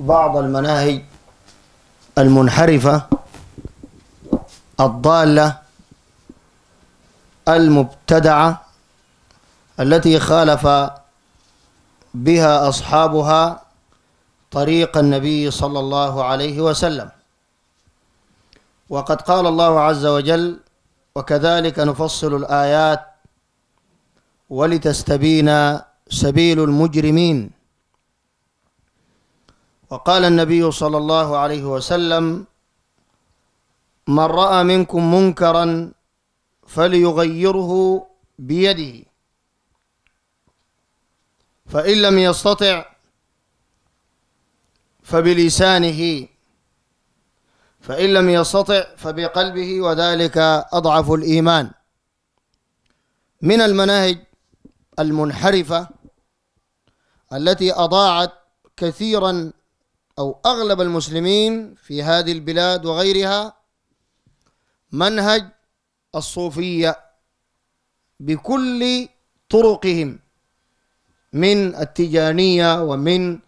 بعض المناهي المنحرفة الضالة المبتدعة التي خالف بها أصحابها طريق النبي صلى الله عليه وسلم وقد قال الله عز وجل وكذلك نفصل الآيات ولتستبين سبيل المجرمين وقال النبي صلى الله عليه وسلم من رأى منكم منكرا فليغيره بيده فإن لم يستطع فبلسانه فإن لم يستطع فبقلبه وذلك أضعف الإيمان من المناهج المنحرفة التي أضاعت كثيرا أو أغلب المسلمين في هذه البلاد وغيرها منهج الصوفية بكل طرقهم من التجانية ومن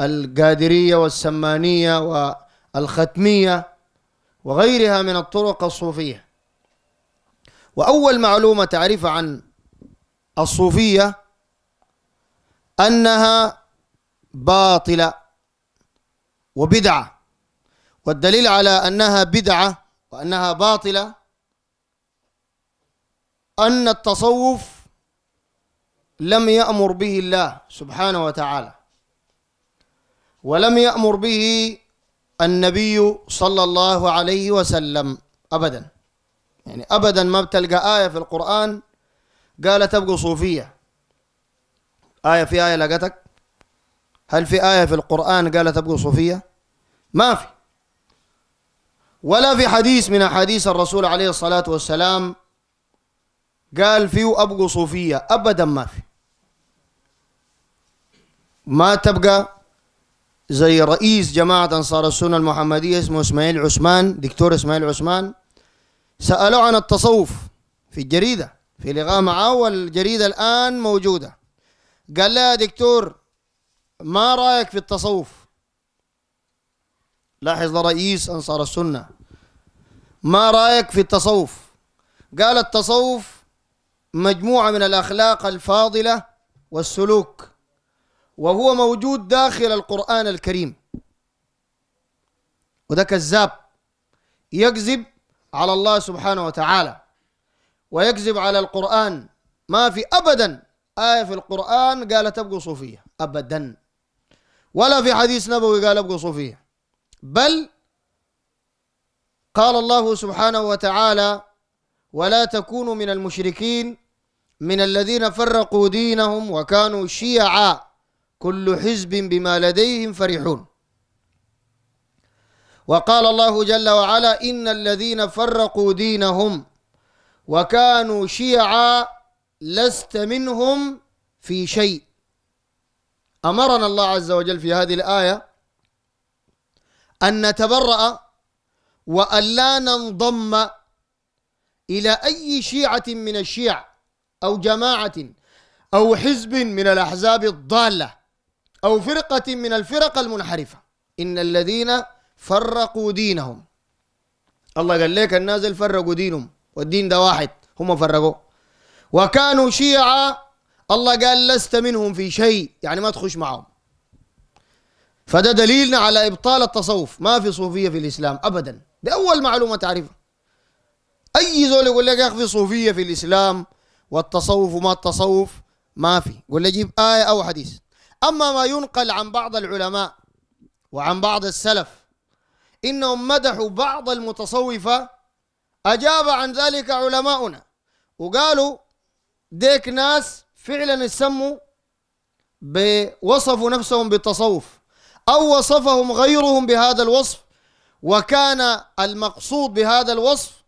القادرية والسمانية والختمية وغيرها من الطرق الصوفية وأول معلومة تعرفها عن الصوفية أنها باطلة وبدعة والدليل على أنها بدعة وأنها باطلة أن التصوف لم يأمر به الله سبحانه وتعالى ولم يأمر به النبي صلى الله عليه وسلم أبدا يعني أبدا ما بتلقى آية في القرآن قال تبقوا صوفية آية في آية لقتك هل في آية في القرآن قال تبقوا صوفية ما في ولا في حديث من أحاديث الرسول عليه الصلاة والسلام قال فيه أبقوا صوفية أبدا ما في ما تبقى زي رئيس جماعة أنصار السنة المحمدية اسمه إسماعيل عثمان دكتور إسماعيل عثمان سألوه عن التصوف في الجريدة في لقاء معاه والجريدة الآن موجودة قال له يا دكتور ما رأيك في التصوف لاحظ رئيس أنصار السنة ما رأيك في التصوف قال التصوف مجموعة من الأخلاق الفاضلة والسلوك وهو موجود داخل القرآن الكريم وده كذاب يكذب على الله سبحانه وتعالى ويكذب على القرآن ما في أبدا آية في القرآن قال تبقوا صوفية أبدا ولا في حديث نبوي قال ابقوا صوفية بل قال الله سبحانه وتعالى ولا تكونوا من المشركين من الذين فرقوا دينهم وكانوا شيعا كل حزب بما لديهم فرحون وقال الله جل وعلا إن الذين فرقوا دينهم وكانوا شيعا لست منهم في شيء أمرنا الله عز وجل في هذه الآية أن نتبرأ وأن لا ننضم إلى أي شيعة من الشيع أو جماعة أو حزب من الأحزاب الضالة أو فرقة من الفرق المنحرفة إن الذين فرقوا دينهم الله قال لك الناس فرقوا دينهم والدين ده واحد هم فرقوا وكانوا شيعة الله قال لست منهم في شيء يعني ما تخش معهم فده دليلنا على إبطال التصوف ما في صوفية في الإسلام أبدا دي أول معلومة تعرفها أي زول يقول لك يا أخي في صوفية في الإسلام والتصوف وما التصوف ما في قول لي جيب آية أو حديث أما ما ينقل عن بعض العلماء وعن بعض السلف إنهم مدحوا بعض المتصوفة أجاب عن ذلك علماؤنا وقالوا ديك ناس فعلا يسموا بوصفوا نفسهم بالتصوف أو وصفهم غيرهم بهذا الوصف وكان المقصود بهذا الوصف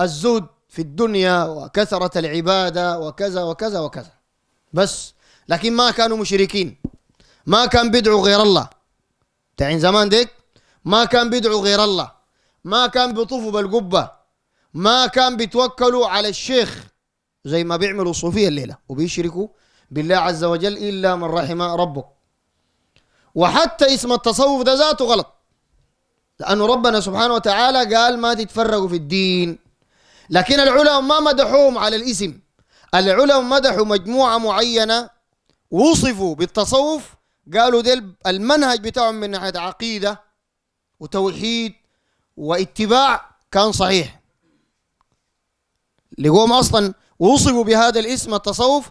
الزهد في الدنيا وكثرة العبادة وكذا وكذا وكذا بس لكن ما كانوا مشركين ما كان بيدعوا غير الله تعين زمان ديك ما كان بيدعوا غير الله ما كان بيطوفوا بالقبة ما كان بيتوكلوا على الشيخ زي ما بيعملوا الصوفية الليلة وبيشركوا بالله عز وجل إلا من رحم ربك وحتى اسم التصوف ده ذاته غلط لأنه ربنا سبحانه وتعالى قال ما تتفرقوا في الدين لكن العلماء ما مدحوهم على الاسم العلماء مدحوا مجموعة معينة وصفوا بالتصوف قالوا ده المنهج بتاعهم من ناحية عقيدة وتوحيد واتباع كان صحيح لقوم أصلا وصفوا بهذا الاسم التصوف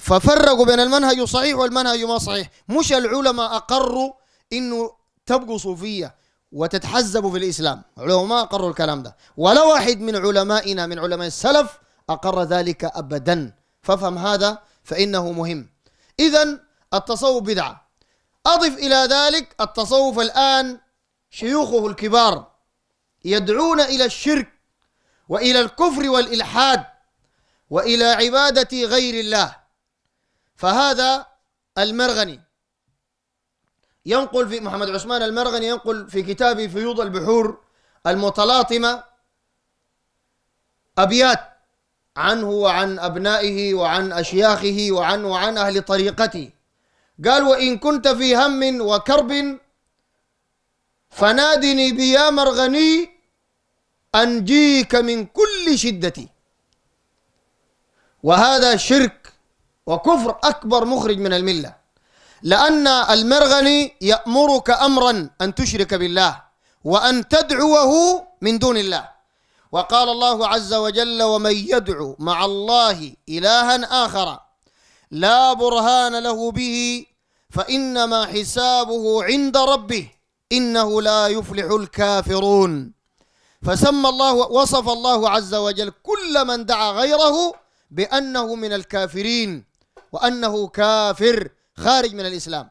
ففرقوا بين المنهج الصحيح والمنهج ما صحيح مش العلماء أقروا إنه تبقوا صوفية وتتحزبوا في الإسلام علماء ما أقروا الكلام ده ولا واحد من علمائنا من علماء السلف أقر ذلك أبدا فافهم هذا فإنه مهم إذا التصوف بدعة أضف إلى ذلك التصوف الآن شيوخه الكبار يدعون إلى الشرك وإلى الكفر والإلحاد وإلى عبادة غير الله فهذا المرغني ينقل في محمد عثمان المرغني ينقل في كتابه فيوض البحور المتلاطمة أبيات عنه وعن أبنائه وعن أشياخه وعن وعن أهل طريقته قال وإن كنت في هم وكرب فنادني بيا مرغني أنجيك من كل شدتي وهذا شرك وكفر أكبر مخرج من الملة لأن المرغني يأمرك أمرا أن تشرك بالله وأن تدعوه من دون الله وقال الله عز وجل ومن يدعو مع الله إلها آخر لا برهان له به فإنما حسابه عند ربه إنه لا يفلح الكافرون فسمى الله وصف الله عز وجل كل من دعا غيره بأنه من الكافرين وأنه كافر خارج من الإسلام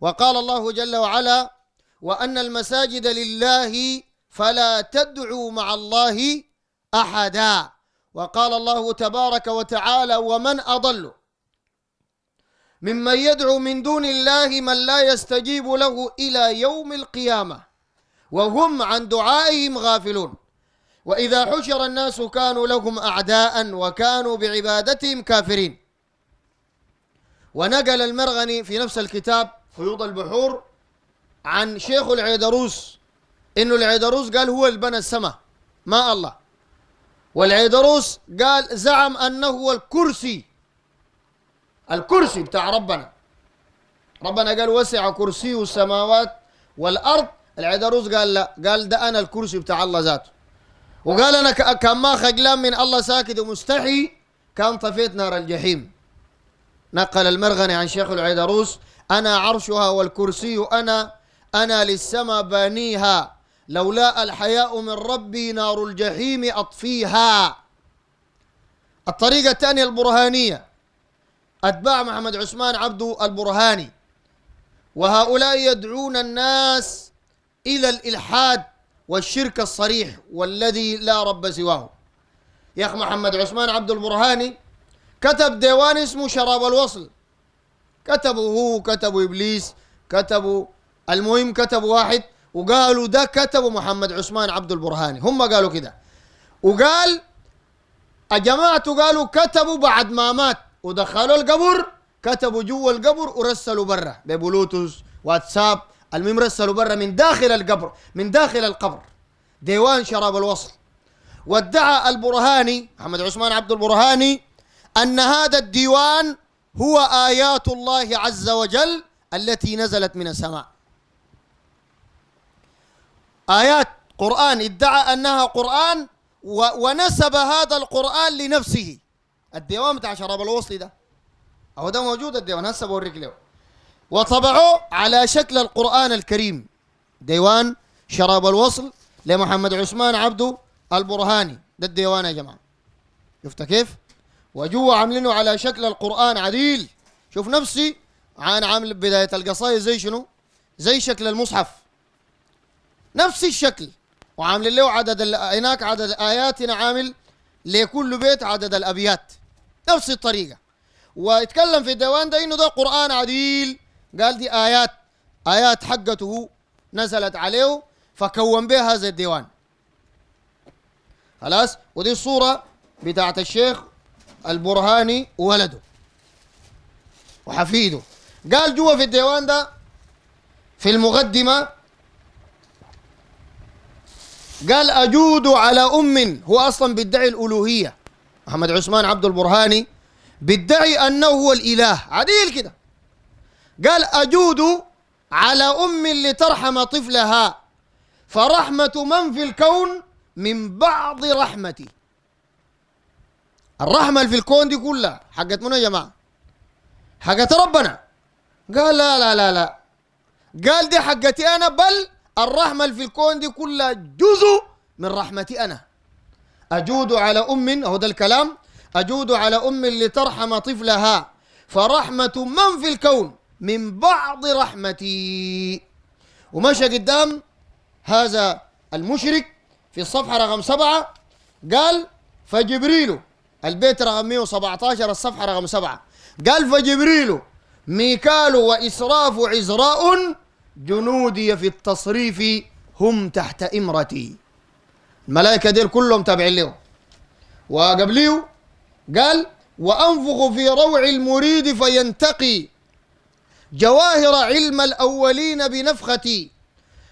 وقال الله جل وعلا وأن المساجد لله فلا تدعوا مع الله أحدا وقال الله تبارك وتعالى ومن أضل ممن يدعو من دون الله من لا يستجيب له إلى يوم القيامة وهم عن دعائهم غافلون وإذا حشر الناس كانوا لهم أعداء وكانوا بعبادتهم كافرين ونقل المرغني في نفس الكتاب خيوط البحور عن شيخ العيدروس انه العيدروس قال هو اللي بنى السماء ما الله والعيدروس قال زعم انه هو الكرسي الكرسي بتاع ربنا ربنا قال وسع كرسيه السماوات والارض العيدروس قال لا قال ده انا الكرسي بتاع الله ذاته وقال انا كان ما خجلان من الله ساكت ومستحي كان طفيت نار الجحيم نقل المرغني عن شيخ العيدروس أنا عرشها والكرسي أنا أنا للسما بانيها لولا الحياء من ربي نار الجحيم أطفيها الطريقة الثانية البرهانية أتباع محمد عثمان عبد البرهاني وهؤلاء يدعون الناس إلى الإلحاد والشرك الصريح والذي لا رب سواه يا أخ محمد عثمان عبد البرهاني كتب ديوان اسمه شراب الوصل كتبه هو كتبه إبليس كتبه المهم كتب واحد وقالوا ده كتبه محمد عثمان عبد البرهاني هم قالوا كده وقال جماعته قالوا كتبوا بعد ما مات ودخلوا القبر كتبوا جوا القبر ورسلوا برا ببلوتوس واتساب المهم رسلوا برا من داخل القبر من داخل القبر ديوان شراب الوصل وادعى البرهاني محمد عثمان عبد البرهاني أن هذا الديوان هو آيات الله عز وجل التي نزلت من السماء آيات قرآن ادعى أنها قرآن ونسب هذا القرآن لنفسه الديوان بتاع شراب الوصل ده هو ده موجود الديوان هسه بوريك له وطبعه على شكل القرآن الكريم ديوان شراب الوصل لمحمد عثمان عبده البرهاني ده الديوان يا جماعة شفت كيف؟ وجوا عاملينه على شكل القرآن عديل شوف نفسي أنا عامل بداية القصائد زي شنو؟ زي شكل المصحف نفس الشكل وعامل له عدد هناك عدد الايات هنا عامل لكل بيت عدد الأبيات نفس الطريقة واتكلم في الديوان ده إنه ده قرآن عديل قال دي آيات آيات حقته نزلت عليه فكون بها هذا الديوان خلاص ودي الصورة بتاعت الشيخ البرهاني ولده وحفيده قال جوا في الديوان ده في المقدمة قال أجود على أم هو أصلا بيدعي الألوهية محمد عثمان عبد البرهاني بيدعي أنه هو الإله عديل كده قال أجود على أم لترحم طفلها فرحمة من في الكون من بعض رحمتي الرحمه اللي في الكون دي كلها حقت منو يا جماعه حقت ربنا قال لا لا لا لا قال دي حقتي انا بل الرحمه اللي في الكون دي كلها جزء من رحمتي انا اجود على ام هو ده الكلام اجود على ام لترحم طفلها فرحمه من في الكون من بعض رحمتي ومشى قدام هذا المشرك في الصفحه رقم سبعه قال فجبريل البيت رقم 117 الصفحة رقم 7 قال فجبريل ميكال وإسراف عزراء جنودي في التصريف هم تحت إمرتي الملائكة دي كلهم تابعين له وقبليه قال وأنفخ في روع المريد فينتقي جواهر علم الأولين بنفختي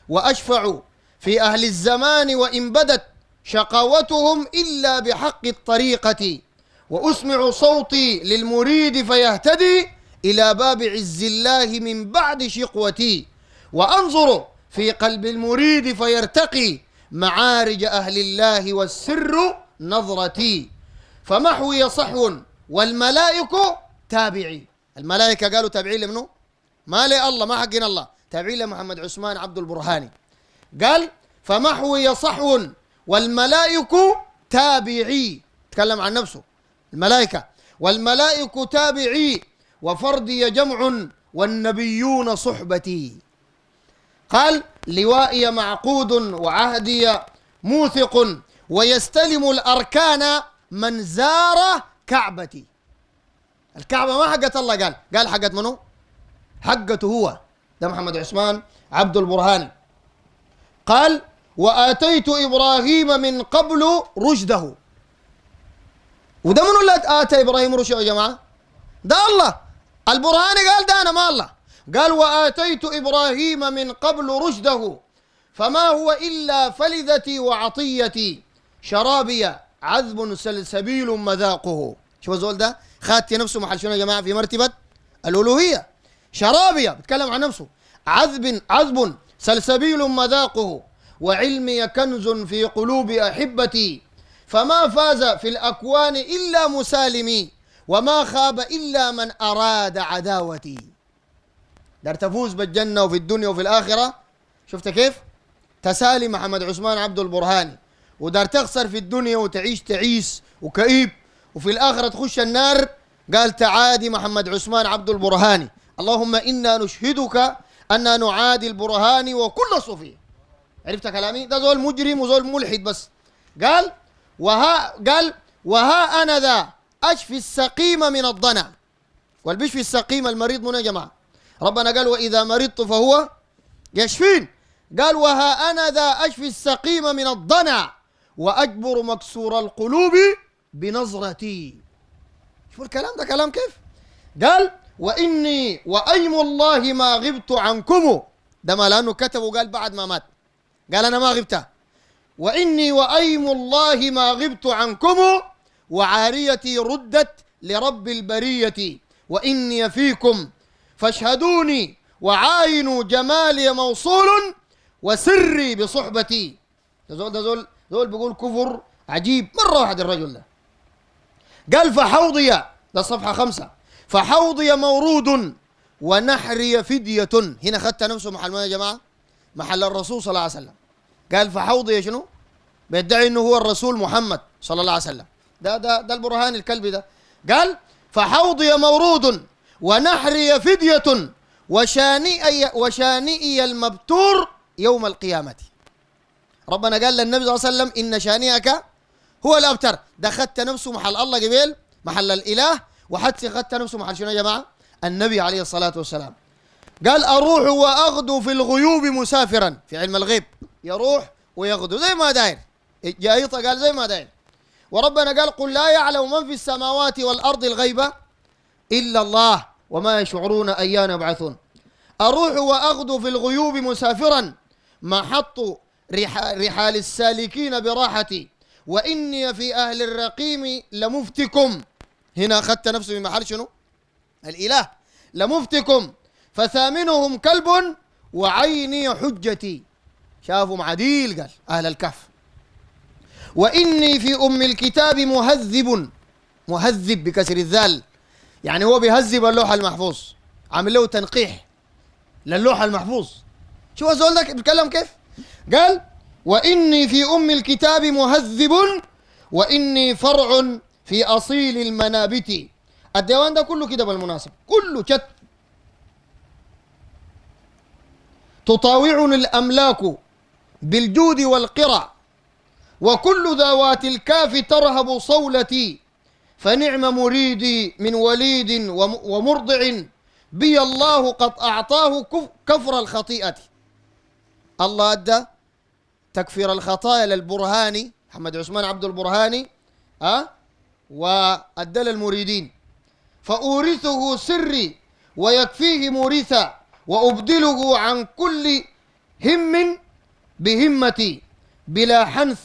وأشفع في أهل الزمان وإن بدت شقاوتهم إلا بحق الطريقة وأسمع صوتي للمريد فيهتدي إلى باب عز الله من بعد شقوتي وأنظر في قلب المريد فيرتقي معارج أهل الله والسر نظرتي فمحوي صحو والملائكة تابعي الملائكة قالوا تابعين لمنو؟ ما لي الله ما حقين الله تابعين لمحمد عثمان عبد البرهاني قال فمحوي صحو والملائكة تابعي تكلم عن نفسه الملائكة والملائكة تابعي وفردي جمع والنبيون صحبتي قال لوائي معقود وعهدي موثق ويستلم الأركان من زار كعبتي الكعبة ما حقت الله قال قال حقت منو حقته هو ده محمد عثمان عبد البرهان قال واتيت ابراهيم من قبل رشده وده منو اللي اتى ابراهيم رشده يا جماعه ده الله البرهاني قال ده انا ما الله قال واتيت ابراهيم من قبل رشده فما هو الا فلذتي وعطيتي شرابي عذب سلسبيل مذاقه شوف الزول ده خاتي نفسه محل شنو يا جماعه في مرتبه الالوهيه شرابيه بيتكلم عن نفسه عذب عذب سلسبيل مذاقه وعلمي كنز في قلوب أحبتي فما فاز في الأكوان إلا مسالمي وما خاب إلا من أراد عداوتي دار تفوز بالجنة وفي الدنيا وفي الآخرة شفت كيف تسالي محمد عثمان عبد البرهاني ودار تخسر في الدنيا وتعيش تعيس وكئيب وفي الآخرة تخش النار قال تعادي محمد عثمان عبد البرهاني اللهم إنا نشهدك أن نعادي البرهاني وكل صوفيه عرفت كلامي ده زول مجرم وزول ملحد بس قال وها قال وها انا ذا اشفي السقيم من الضنا والبشفي السقيم المريض من يا جماعه ربنا قال واذا مرضت فهو يشفين قال وها انا ذا اشفي السقيم من الضنا واجبر مكسور القلوب بنظرتي شوف الكلام ده كلام كيف قال واني وايم الله ما غبت عنكم ده ما لانه كتبه قال بعد ما مات قال أنا ما غبت وإني وأيم الله ما غبت عنكم وعاريتي ردت لرب البرية وإني فيكم فاشهدوني وعاينوا جمالي موصول وسري بصحبتي ده زول ده زول زول بيقول كفر عجيب مرة واحد الرجل ده قال فحوضي ده صفحة خمسة فحوضي مورود ونحري فدية هنا خدت نفسه محل يا جماعة محل الرسول صلى الله عليه وسلم قال فحوضي شنو بيدعي انه هو الرسول محمد صلى الله عليه وسلم ده ده ده البرهان الكلبي ده قال فحوضي مورود ونحري فدية وشانئي وشانئي المبتور يوم القيامة ربنا قال للنبي صلى الله عليه وسلم إن شانئك هو الأبتر ده نفسه محل الله قبيل محل الإله وحتى خدت نفسه محل شنو يا جماعة النبي عليه الصلاة والسلام قال أروح وأغدو في الغيوب مسافرا في علم الغيب يروح ويغدو زي ما داير جايطة قال زي ما داير وربنا قال قل لا يعلم من في السماوات والأرض الغيبة إلا الله وما يشعرون أيان يبعثون أروح وأغدو في الغيوب مسافرا محط رحال السالكين براحتي وإني في أهل الرقيم لمفتكم هنا أخذت نفسي من محل شنو الإله لمفتكم فثامنهم كلب وعيني حجتي شافهم عديل قال أهل الكهف وإني في أم الكتاب مهذب مهذب بكسر الذال يعني هو بيهذب اللوح المحفوظ عامل له تنقيح للوح المحفوظ شو الزول ده بيتكلم كيف قال وإني في أم الكتاب مهذب وإني فرع في أصيل المنابت الديوان ده كله كده بالمناسبة كله شت تطاوعني الأملاك بالجود والقرع وكل ذوات الكاف ترهب صولتي فنعم مريدي من وليد ومرضع بي الله قد أعطاه كفر الخطيئة الله أدى تكفير الخطايا للبرهاني محمد عثمان عبد البرهاني أه؟ وأدى للمريدين فأورثه سري ويكفيه مورثا وأبدله عن كل هم بهمتي بلا حنث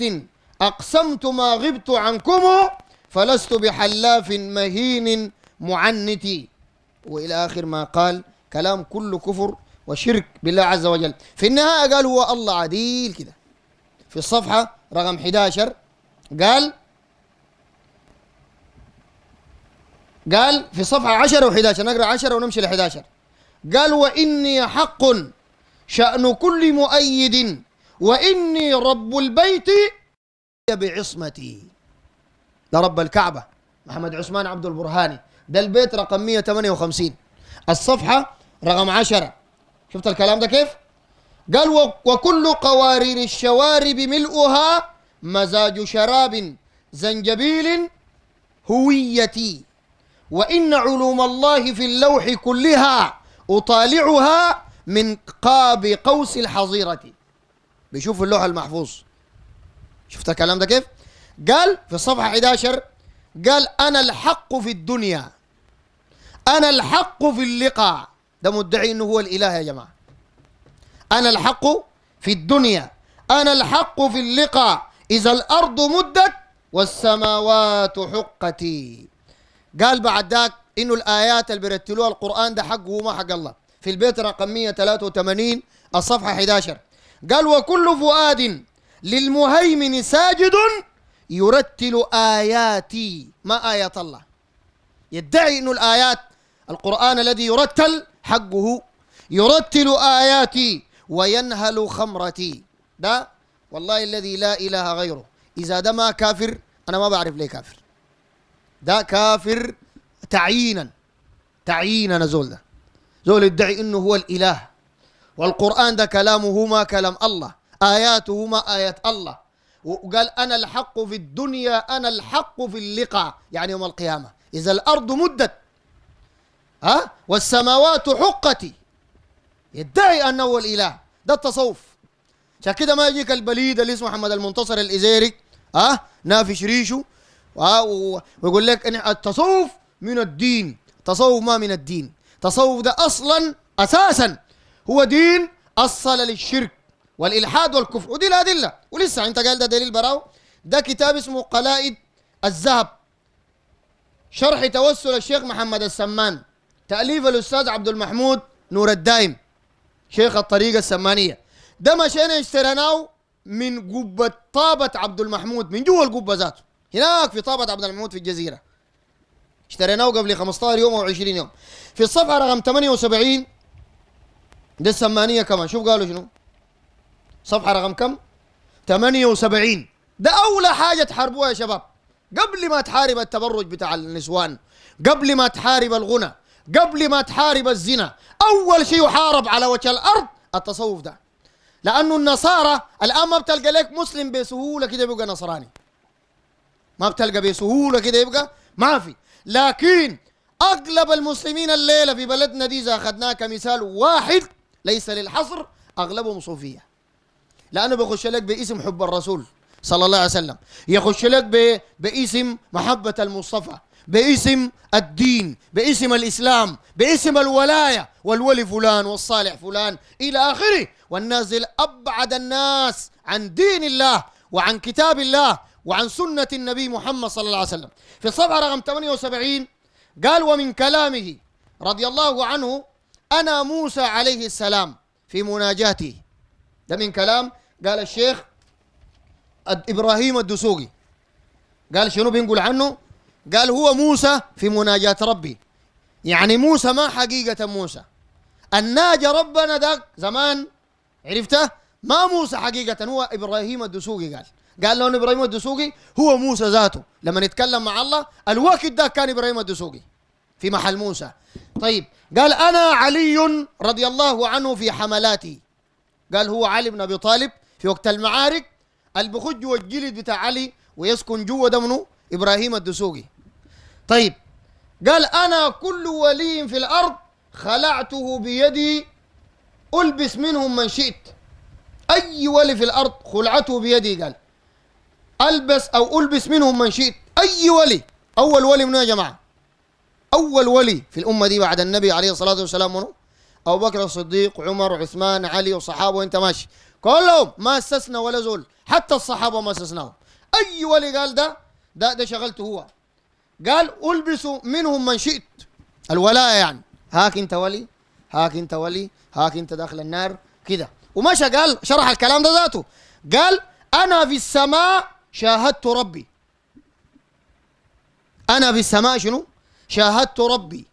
أقسمت ما غبت عنكم فلست بحلاف مهين معنتي وإلى آخر ما قال كلام كله كفر وشرك بالله عز وجل في النهاية قال هو الله عديل كده في الصفحة رقم 11 قال قال في صفحة 10 و11 نقرأ 10 ونمشي ل 11 قال وإني حق شأن كل مؤيد وإني رب البيت بعصمتي ده رب الكعبة محمد عثمان عبد البرهاني ده البيت رقم 158 الصفحة رقم 10 شفت الكلام ده كيف؟ قال وكل قوارير الشوارب ملؤها مزاج شراب زنجبيل هويتي وإن علوم الله في اللوح كلها أطالعها من قاب قوس الحظيرة بيشوفوا اللوح المحفوظ شفت الكلام ده كيف؟ قال في الصفحة 11 قال أنا الحق في الدنيا أنا الحق في اللقاء ده مدعي أنه هو الإله يا جماعة أنا الحق في الدنيا أنا الحق في اللقاء إذا الأرض مدت والسماوات حقتي قال بعد ذاك انه الايات اللي بيرتلوها القران ده حقه وما حق الله في البيت رقم 183 الصفحه 11 قال وكل فؤاد للمهيمن ساجد يرتل آياتي ما آيات الله يدعي انه الآيات القرآن الذي يرتل حقه يرتل آياتي وينهل خمرتي ده والله الذي لا إله غيره إذا ده ما كافر أنا ما بعرف ليه كافر ده كافر تعيينا تعيينا زول ده زول يدعي انه هو الاله والقران ده كلامه ما كلام الله اياته ما ايات الله وقال انا الحق في الدنيا انا الحق في اللقاء يعني يوم القيامه اذا الارض مدت ها والسماوات حقتي يدعي انه هو الاله ده التصوف عشان كده ما يجيك البليد اللي اسمه محمد المنتصر الازيري ها نافش ريشه ويقول لك ان التصوف من الدين تصوف ما من الدين تصوف ده أصلا أساسا هو دين أصل للشرك والإلحاد والكفر ودي الأدلة ولسه أنت قال ده دليل براو ده كتاب اسمه قلائد الذهب شرح توسل الشيخ محمد السمان تأليف الأستاذ عبد المحمود نور الدائم شيخ الطريقة السمانية ده مشينا اشتريناه من قبة طابة عبد المحمود من جوا القبة ذاته هناك في طابة عبد المحمود في الجزيرة اشتريناه قبل 15 يوم او 20 يوم في الصفحه رقم 78 دي السمانيه كمان شوف قالوا شنو صفحه رقم كم 78 ده اولى حاجه تحاربوها يا شباب قبل ما تحارب التبرج بتاع النسوان قبل ما تحارب الغنى قبل ما تحارب الزنا اول شيء يحارب على وجه الارض التصوف ده لانه النصارى الان ما بتلقى لك مسلم بسهوله كده يبقى نصراني ما بتلقى بسهوله كده يبقى ما في لكن أغلب المسلمين الليلة في بلدنا دي إذا أخذناها كمثال واحد ليس للحصر أغلبهم صوفية لأنه بيخش لك باسم حب الرسول صلى الله عليه وسلم يخش لك باسم محبة المصطفى باسم الدين باسم الإسلام باسم الولاية والولي فلان والصالح فلان إلى آخره والنازل أبعد الناس عن دين الله وعن كتاب الله وعن سنة النبي محمد صلى الله عليه وسلم في الصفحة رقم 78 قال ومن كلامه رضي الله عنه أنا موسى عليه السلام في مناجاته ده من كلام قال الشيخ إبراهيم الدسوقي قال شنو بنقول عنه قال هو موسى في مناجاة ربي يعني موسى ما حقيقة موسى الناجى ربنا ذاك زمان عرفته ما موسى حقيقة هو إبراهيم الدسوقي قال قال لون ابراهيم الدسوقي هو موسى ذاته لما نتكلم مع الله الوقت ده كان ابراهيم الدسوقي في محل موسى طيب قال انا علي رضي الله عنه في حملاتي قال هو علي بن ابي طالب في وقت المعارك البخج جوا الجلد بتاع علي ويسكن جوا دمنه ابراهيم الدسوقي طيب قال انا كل ولي في الارض خلعته بيدي البس منهم من شئت اي ولي في الارض خلعته بيدي قال البس او البس منهم من شئت اي ولي اول ولي منو يا جماعه اول ولي في الامه دي بعد النبي عليه الصلاه والسلام منه ابو بكر الصديق وعمر وعثمان علي وصحابه وانت ماشي كلهم ما اسسنا ولا زول حتى الصحابه ما اسسناهم اي ولي قال ده ده ده شغلته هو قال البسوا منهم من شئت الولاء يعني هاك انت ولي هاك انت ولي هاك انت داخل النار كده ومشى قال شرح الكلام ده ذاته قال انا في السماء شاهدت ربي أنا في السماء شنو شاهدت ربي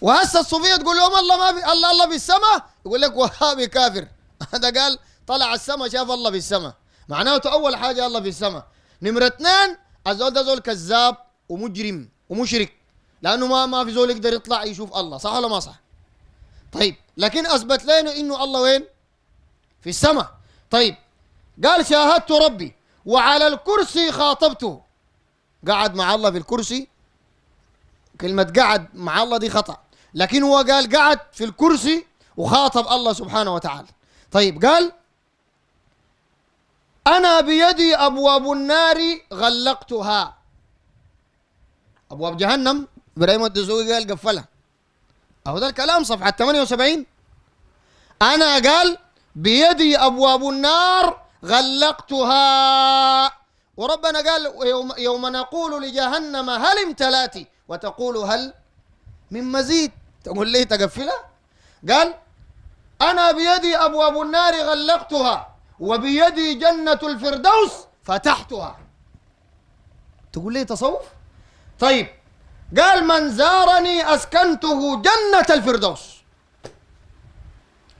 وهسه الصوفية تقول لهم الله ما في الله الله في السماء يقول لك وهابي كافر هذا قال طلع السماء شاف الله في السماء معناته أول حاجة الله في السماء نمرة اثنين الزول ده زول كذاب ومجرم ومشرك لأنه ما ما في زول يقدر يطلع يشوف الله صح ولا ما صح؟ طيب لكن أثبت لنا إنه الله وين؟ في السماء طيب قال شاهدت ربي وعلى الكرسي خاطبته قعد مع الله في الكرسي كلمة قعد مع الله دي خطأ لكن هو قال قعد في الكرسي وخاطب الله سبحانه وتعالى طيب قال أنا بيدي أبواب النار غلقتها أبواب جهنم إبراهيم الدسوقي قال قفلها أهو ده الكلام صفحة 78 أنا قال بيدي أبواب النار غلقتها وربنا قال يوم, يوم نقول لجهنم هل امتلأت وتقول هل من مزيد تقول لي تقفلها قال أنا بيدي أبواب النار غلقتها وبيدي جنة الفردوس فتحتها تقول لي تصوف طيب قال من زارني أسكنته جنة الفردوس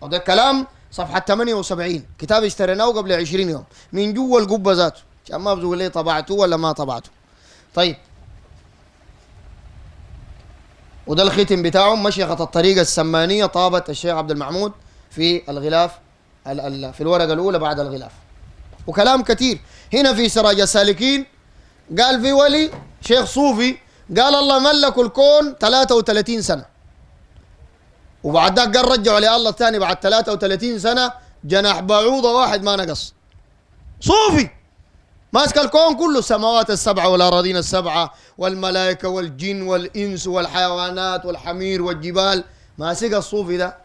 هذا كلام صفحة 78 كتاب اشتريناه قبل 20 يوم من جوا القبة ذاته عشان ما بتقول ليه طبعته ولا ما طبعته طيب وده الختم بتاعهم مشيخة الطريقة السمانية طابة الشيخ عبد المحمود في الغلاف في الورقة الأولى بعد الغلاف وكلام كثير هنا في سراج السالكين قال في ولي شيخ صوفي قال الله ملك الكون 33 سنة وبعد ذاك قال رجعوا لي الله ثاني بعد 33 سنه جناح بعوضه واحد ما نقص صوفي ماسك الكون كله السماوات السبعة والأراضين السبعة والملائكة والجن والإنس والحيوانات والحمير والجبال ماسك الصوفي ده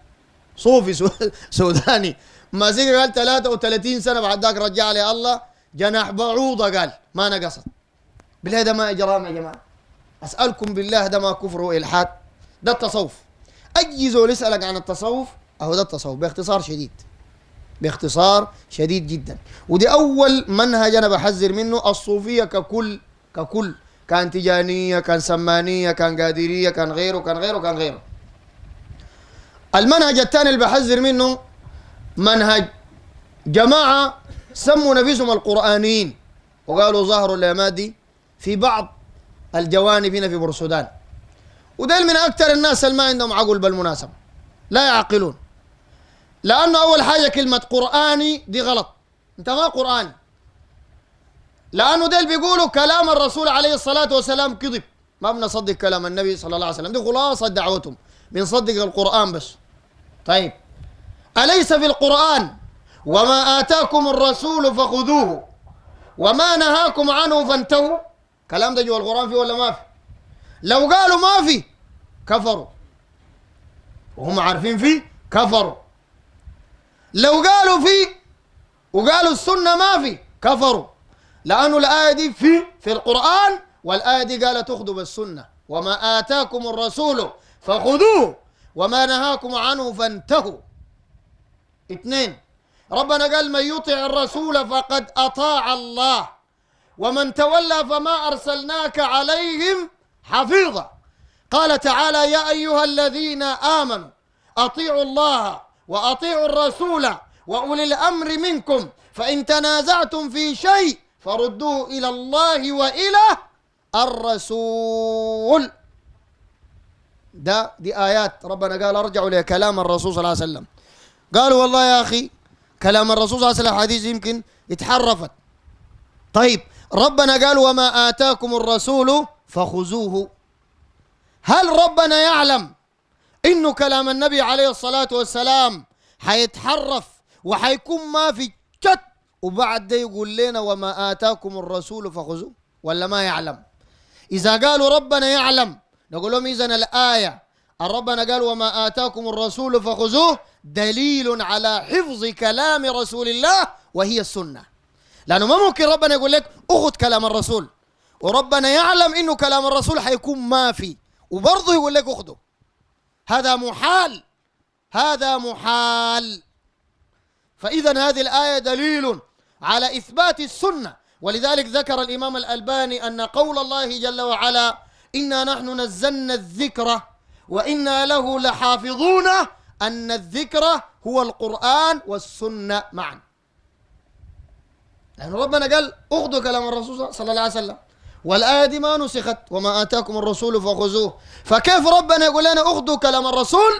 صوفي سوداني ماسك قال 33 سنة بعد ذاك رجع لي الله جناح بعوضة قال ما نقصت بالله ده ما إجرام يا جماعة أسألكم بالله ده ما كفر وإلحاد ده التصوف اي زول يسالك عن التصوف اهو ده التصوف باختصار شديد باختصار شديد جدا ودي اول منهج انا بحذر منه الصوفيه ككل ككل كان تجانيه كان سمانيه كان قادريه كان غيره كان غيره كان غيره المنهج الثاني اللي بحذر منه منهج جماعه سموا نفسهم القرانيين وقالوا ظهروا مادي في بعض الجوانب هنا في بورسودان وديل من أكثر الناس اللي ما عندهم عقل بالمناسبة لا يعقلون لأنه أول حاجة كلمة قرآني دي غلط أنت ما قرآني لأنه ديل بيقولوا كلام الرسول عليه الصلاة والسلام كذب ما بنصدق كلام النبي صلى الله عليه وسلم دي خلاصة دعوتهم بنصدق القرآن بس طيب أليس في القرآن وما آتاكم الرسول فخذوه وما نهاكم عنه فانتهوا كلام ده جوا القرآن فيه ولا ما فيه لو قالوا ما في كفروا وهم عارفين فيه كفروا لو قالوا في وقالوا السنة ما في كفروا لأنه الآية دي في في القرآن والآية دي قالت اخذوا بالسنة وما آتاكم الرسول فخذوه وما نهاكم عنه فانتهوا اثنين ربنا قال من يطع الرسول فقد أطاع الله ومن تولى فما أرسلناك عليهم حفيظة قال تعالى يا أيها الذين آمنوا أطيعوا الله وأطيعوا الرسول وأولي الأمر منكم فإن تنازعتم في شيء فردوه إلى الله وإلى الرسول ده دي آيات ربنا قال ارجعوا لكلام الرسول صلى الله عليه وسلم قالوا والله يا أخي كلام الرسول صلى الله عليه وسلم حديث يمكن اتحرفت طيب ربنا قال وما آتاكم الرسول فخذوه هل ربنا يعلم انه كلام النبي عليه الصلاه والسلام هيتحرف وحيكون ما في شت وبعد ده يقول لنا وما اتاكم الرسول فخذوه ولا ما يعلم اذا قالوا ربنا يعلم نقول لهم اذا الايه ربنا قال وما آتاكم الرسول فخذوه دليل على حفظ كلام رسول الله وهي السنة لأنه ما ممكن ربنا يقول لك أخذ كلام الرسول وربنا يعلم انه كلام الرسول حيكون ما في وبرضه يقول لك اخده هذا محال هذا محال فاذا هذه الايه دليل على اثبات السنه ولذلك ذكر الامام الالباني ان قول الله جل وعلا انا نحن نزلنا الذكر وانا له لحافظون ان الذكر هو القران والسنه معا لان ربنا قال اخذوا كلام الرسول صلى الله عليه وسلم والآية دي ما نسخت وما آتاكم الرسول فخذوه فكيف ربنا يقول لنا أخذوا كلام الرسول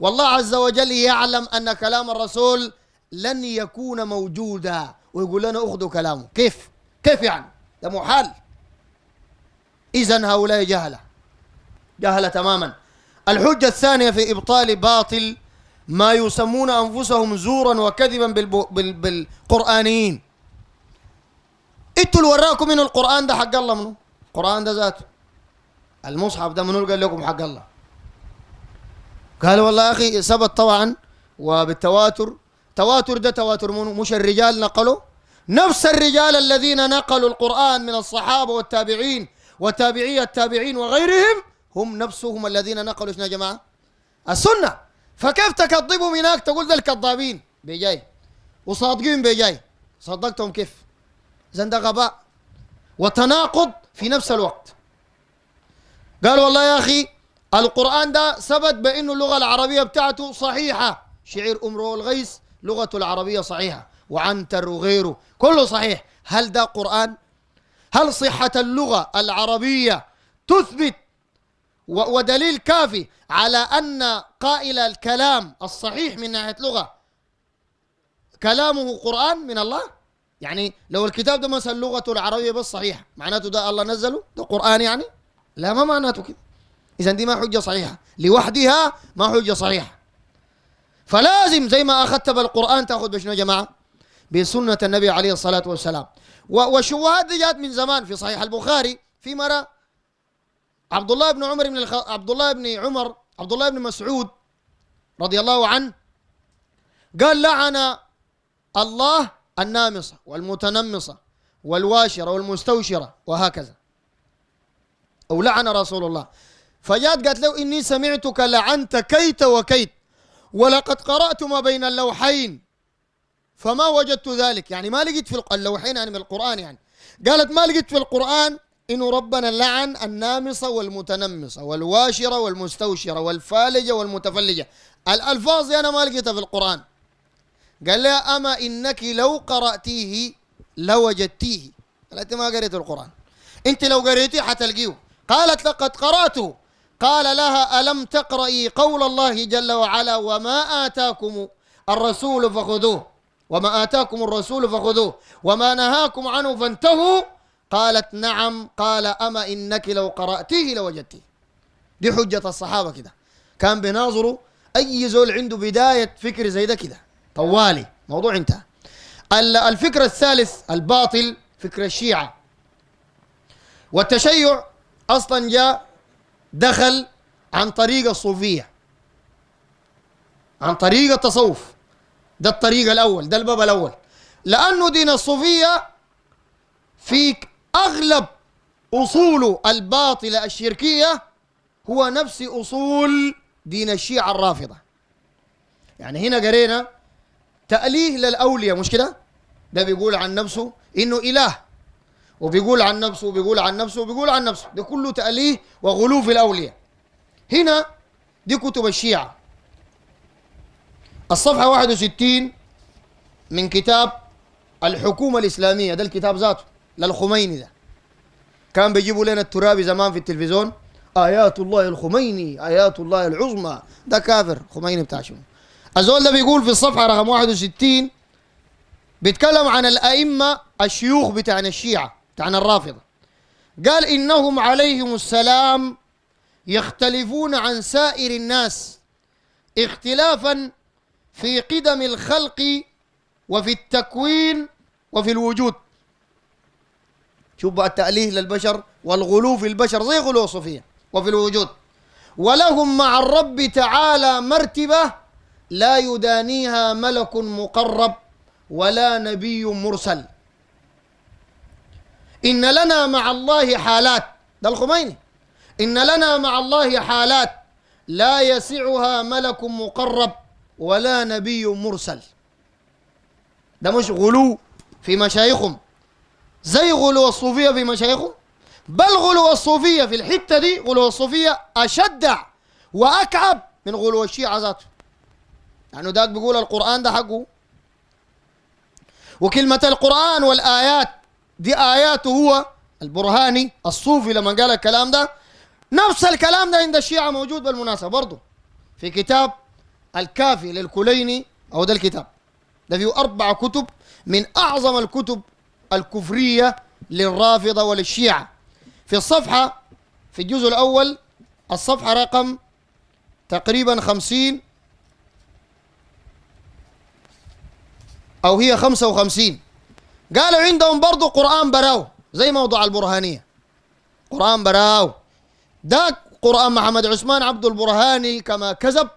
والله عز وجل يعلم أن كلام الرسول لن يكون موجودا ويقول لنا أخذوا كلامه كيف كيف يعني ده محال إذا هؤلاء جهلة جهلة تماما الحجة الثانية في إبطال باطل ما يسمون أنفسهم زورا وكذبا بالقرآنيين انتوا اللي وراكم من القران ده حق الله منو القران ده ذاته المصحف ده منو قال لكم حق الله قال والله يا اخي ثبت طبعا وبالتواتر تواتر ده تواتر منو مش الرجال نقلوا نفس الرجال الذين نقلوا القرآن من الصحابة والتابعين وتابعي التابعين وغيرهم هم نفسهم الذين نقلوا شنو يا جماعة السنة فكيف تكذبوا هناك تقول ذا الكذابين بيجاي وصادقين بيجاي صدقتهم كيف زين ده غباء وتناقض في نفس الوقت قال والله يا أخي القرآن ده ثبت بأنه اللغة العربية بتاعته صحيحة شعير امرو الغيث لغه العربية صحيحة وعنتر وغيره كله صحيح هل ده قرآن؟ هل صحة اللغة العربية تثبت ودليل كافي على أن قائل الكلام الصحيح من ناحية لغة كلامه قرآن من الله؟ يعني لو الكتاب ده مثلا لغته العربيه بس صحيحه معناته ده الله نزله ده قران يعني لا ما معناته كده اذا دي ما حجه صحيحه لوحدها ما حجه صحيحه فلازم زي ما اخذت بالقران تاخذ بشنو يا جماعه بسنه النبي عليه الصلاه والسلام والشبهات دي جات من زمان في صحيح البخاري في مره عبد الله بن عمر بن الخ... عبد الله بن عمر عبد الله بن مسعود رضي الله عنه قال لعن الله النامصة والمتنمصة والواشرة والمستوشرة وهكذا أو لعن رسول الله فجاءت قالت له إني سمعتك لعنت كيت وكيت ولقد قرأت ما بين اللوحين فما وجدت ذلك يعني ما لقيت في اللوحين يعني من القرآن يعني قالت ما لقيت في القرآن إنه ربنا لعن النامصة والمتنمصة والواشرة والمستوشرة والفالجة والمتفلجة الألفاظ أنا ما لقيتها في القرآن قال لها أما إنك لو قرأتيه لوجدتيه قالت ما قريت القرآن أنت لو قريتيه حتلقيه قالت لقد قرأته قال لها ألم تقرأي قول الله جل وعلا وما آتاكم الرسول فخذوه وما آتاكم الرسول فخذوه وما نهاكم عنه فانتهوا قالت نعم قال أما إنك لو قرأتيه لوجدتيه دي حجة الصحابة كده كان بيناظروا أي زول عنده بداية فكر زي ده كده طوالي موضوع انتهى الفكر الثالث الباطل فكر الشيعة والتشيع أصلا جاء دخل عن طريق الصوفية عن طريق التصوف ده الطريق الأول ده الباب الأول لأنه دين الصوفية في أغلب أصوله الباطلة الشركية هو نفس أصول دين الشيعة الرافضة يعني هنا قرينا تأليه للأولياء مش كده ده بيقول عن نفسه إنه إله وبيقول عن نفسه وبيقول عن نفسه وبيقول عن نفسه ده كله تأليه وغلو في الأولياء هنا دي كتب الشيعة الصفحة 61 من كتاب الحكومة الإسلامية ده الكتاب ذاته للخميني ده كان بيجيبوا لنا الترابي زمان في التلفزيون آيات الله الخميني آيات الله العظمى ده كافر خميني بتاع شنو الزول ده بيقول في الصفحة رقم 61 بيتكلم عن الأئمة الشيوخ بتاعنا الشيعة بتاعنا الرافضة قال إنهم عليهم السلام يختلفون عن سائر الناس اختلافا في قدم الخلق وفي التكوين وفي الوجود شوف التأليه للبشر والغلو في البشر زي غلو صوفية وفي الوجود ولهم مع الرب تعالى مرتبة لا يدانيها ملك مقرب ولا نبي مرسل إن لنا مع الله حالات ده الخميني إن لنا مع الله حالات لا يسعها ملك مقرب ولا نبي مرسل ده مش غلو في مشايخهم زي غلو الصوفية في مشايخهم بل غلو الصوفية في الحتة دي غلو الصوفية أشدع وأكعب من غلو الشيعة ذاته لأنه يعني بيقول القرآن ده حقه وكلمة القرآن والآيات دي آياته هو البرهاني الصوفي لما قال الكلام ده نفس الكلام ده عند الشيعة موجود بالمناسبة برضه في كتاب الكافي للكليني أو ده الكتاب ده فيه أربع كتب من أعظم الكتب الكفرية للرافضة وللشيعة في الصفحة في الجزء الأول الصفحة رقم تقريبا خمسين أو هي 55 قالوا عندهم برضو قرآن براو زي موضوع البرهانية قرآن براو ده قرآن محمد عثمان عبد البرهاني كما كذب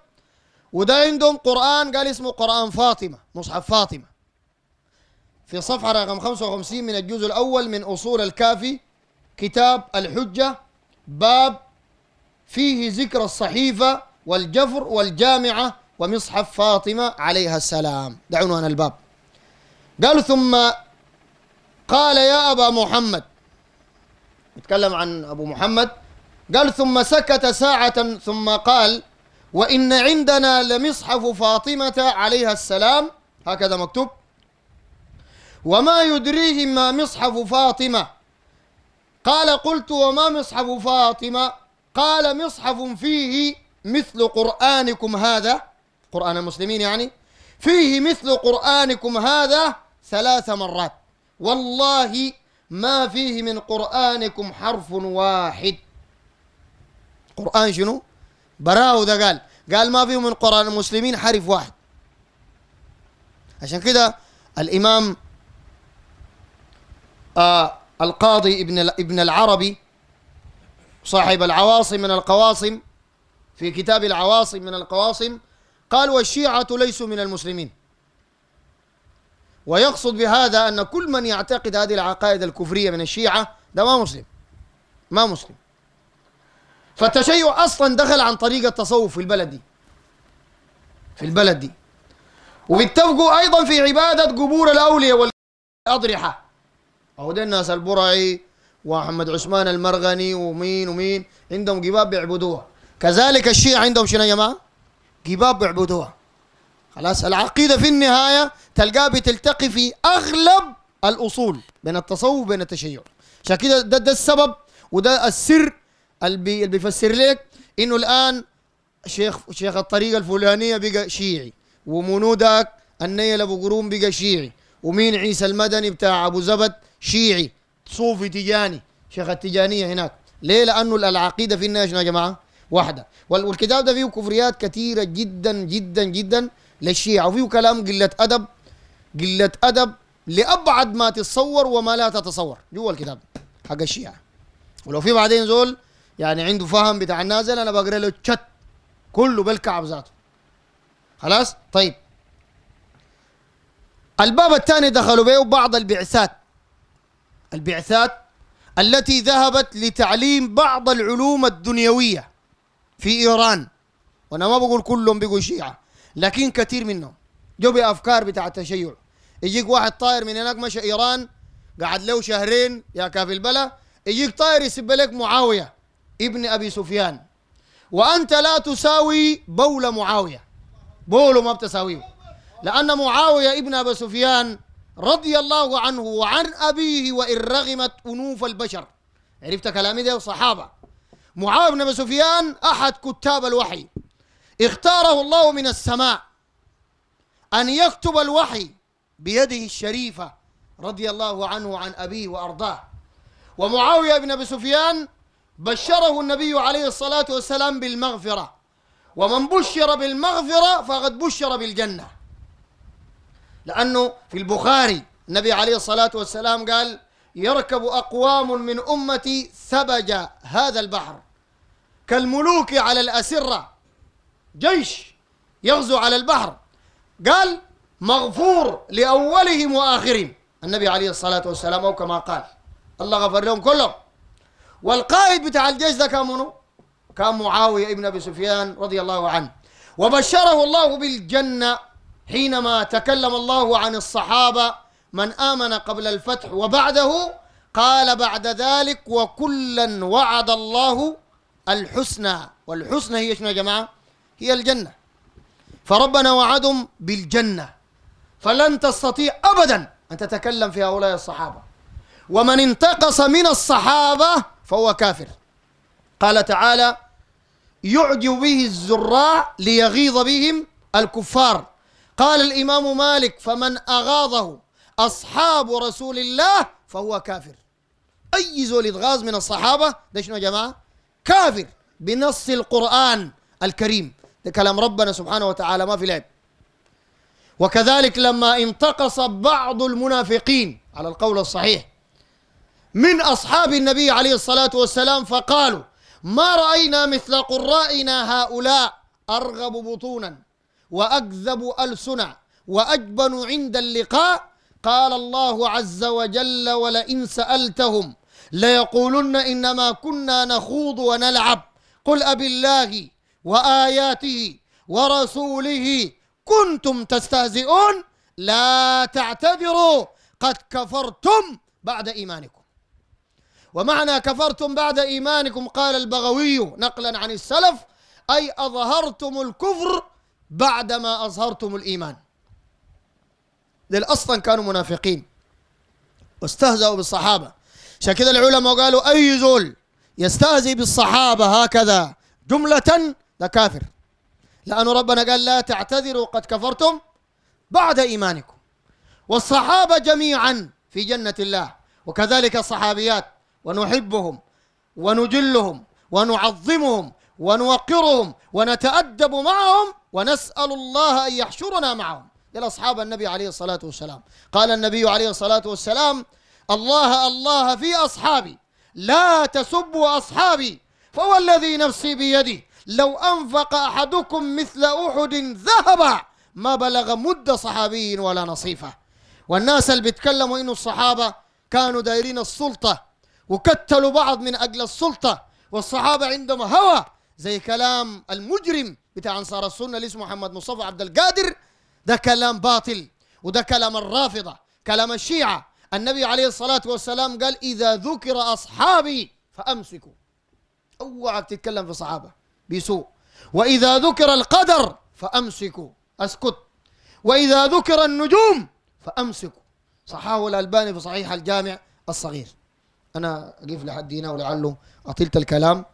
وده عندهم قرآن قال اسمه قرآن فاطمة مصحف فاطمة في صفحة رقم 55 من الجزء الأول من أصول الكافي كتاب الحجة باب فيه ذكر الصحيفة والجفر والجامعة ومصحف فاطمة عليها السلام ده عنوان الباب قال ثم قال يا أبا محمد يتكلم عن أبو محمد قال ثم سكت ساعة ثم قال وإن عندنا لمصحف فاطمة عليها السلام هكذا مكتوب وما يدريه ما مصحف فاطمة قال قلت وما مصحف فاطمة قال مصحف فيه مثل قرآنكم هذا قرآن المسلمين يعني فيه مثل قرآنكم هذا ثلاث مرات والله ما فيه من قرآنكم حرف واحد قرآن شنو؟ براه ده قال قال ما فيه من قرآن المسلمين حرف واحد عشان كده الإمام آه القاضي ابن ابن العربي صاحب العواصم من القواصم في كتاب العواصم من القواصم قال والشيعة ليسوا من المسلمين ويقصد بهذا أن كل من يعتقد هذه العقائد الكفرية من الشيعة ده ما مسلم ما مسلم فالتشيع أصلا دخل عن طريق التصوف في البلد دي في البلد دي وبيتفقوا أيضا في عبادة قبور الأولياء والأضرحة أو ده الناس البرعي وأحمد عثمان المرغني ومين ومين عندهم قباب بيعبدوها كذلك الشيعة عندهم شنو يا جماعة؟ قباب بيعبدوها خلاص العقيدة في النهاية تلقاها بتلتقي في أغلب الأصول بين التصوف وبين التشيع عشان كده ده, ده السبب وده السر اللي بيفسر لك إنه الآن شيخ شيخ الطريقة الفلانية بقى شيعي ومنو النيل أبو قرون بقى شيعي ومين عيسى المدني بتاع أبو زبد شيعي صوفي تجاني شيخ التجانية هناك ليه لأنه العقيدة في النهاية يا جماعة واحدة والكتاب ده فيه كفريات كثيرة جدا جدا جدا للشيعة وفيه كلام قلة أدب قلة أدب لأبعد ما تتصور وما لا تتصور جوا الكتاب حق الشيعة ولو في بعدين زول يعني عنده فهم بتاع النازل أنا بقرأ له تشت كله بالكعب ذاته خلاص طيب الباب الثاني دخلوا به بعض البعثات البعثات التي ذهبت لتعليم بعض العلوم الدنيوية في إيران وأنا ما بقول كلهم بيقول شيعة لكن كثير منهم جو بافكار بتاع التشيع يجيك واحد طاير من هناك مشى ايران قعد له شهرين يا كافي البلا يجيك طاير يسب لك معاويه ابن ابي سفيان وانت لا تساوي بول معاويه بوله ما بتساويه لان معاويه ابن ابي سفيان رضي الله عنه وعن ابيه وان رغمت انوف البشر عرفت كلامي ده صحابه معاويه بن ابي سفيان احد كتاب الوحي اختاره الله من السماء أن يكتب الوحي بيده الشريفة رضي الله عنه عن أبيه وأرضاه ومعاوية بن أبي سفيان بشره النبي عليه الصلاة والسلام بالمغفرة ومن بشر بالمغفرة فقد بشر بالجنة لأنه في البخاري النبي عليه الصلاة والسلام قال يركب أقوام من أمتي ثبج هذا البحر كالملوك على الأسرة جيش يغزو على البحر قال مغفور لأولهم وآخرهم النبي عليه الصلاة والسلام أو كما قال الله غفر لهم كلهم والقائد بتاع الجيش ده كان منو؟ كان معاوية ابن أبي سفيان رضي الله عنه وبشره الله بالجنة حينما تكلم الله عن الصحابة من آمن قبل الفتح وبعده قال بعد ذلك وكلا وعد الله الحسنى والحسنى هي شنو يا جماعة؟ هي الجنة فربنا وعدهم بالجنة فلن تستطيع أبدا أن تتكلم في هؤلاء الصحابة ومن انتقص من الصحابة فهو كافر قال تعالى يعجب به الزراع ليغيظ بهم الكفار قال الإمام مالك فمن أغاظه أصحاب رسول الله فهو كافر أي زول إتغاظ من الصحابة ده شنو يا جماعة كافر بنص القرآن الكريم ده كلام ربنا سبحانه وتعالى ما في لعب وكذلك لما انتقص بعض المنافقين على القول الصحيح من أصحاب النبي عليه الصلاة والسلام فقالوا ما رأينا مثل قرائنا هؤلاء أرغب بطونا وأكذب ألسنا وأجبن عند اللقاء قال الله عز وجل ولئن سألتهم ليقولن إنما كنا نخوض ونلعب قل أبالله وآياته ورسوله كنتم تستهزئون لا تعتذروا قد كفرتم بعد إيمانكم ومعنى كفرتم بعد إيمانكم قال البغوي نقلا عن السلف أي أظهرتم الكفر بعدما أظهرتم الإيمان دول أصلا كانوا منافقين واستهزأوا بالصحابة عشان كذا العلماء قالوا أي زول يستهزئ بالصحابة هكذا جملة ده كافر لأنه ربنا قال لا تعتذروا قد كفرتم بعد إيمانكم والصحابة جميعا في جنة الله وكذلك الصحابيات ونحبهم ونجلهم ونعظمهم ونوقرهم ونتأدب معهم ونسأل الله أن يحشرنا معهم إلى أصحاب النبي عليه الصلاة والسلام قال النبي عليه الصلاة والسلام الله الله في أصحابي لا تسبوا أصحابي فوالذي نفسي بيدي لو أنفق أحدكم مثل أحد ذهبا ما بلغ مد صحابي ولا نصيفه والناس اللي بيتكلموا إنه الصحابة كانوا دايرين السلطة وكتلوا بعض من أجل السلطة والصحابة عندهم هوى زي كلام المجرم بتاع أنصار السنة اللي اسمه محمد مصطفى عبد القادر ده كلام باطل وده كلام الرافضة كلام الشيعة النبي عليه الصلاة والسلام قال إذا ذكر أصحابي فأمسكوا أوعى تتكلم في صحابة بسوء وإذا ذكر القدر فأمسكوا أسكت وإذا ذكر النجوم فأمسكوا صحاه الألباني في صحيح الجامع الصغير أنا أقف لحد هنا ولعله أطلت الكلام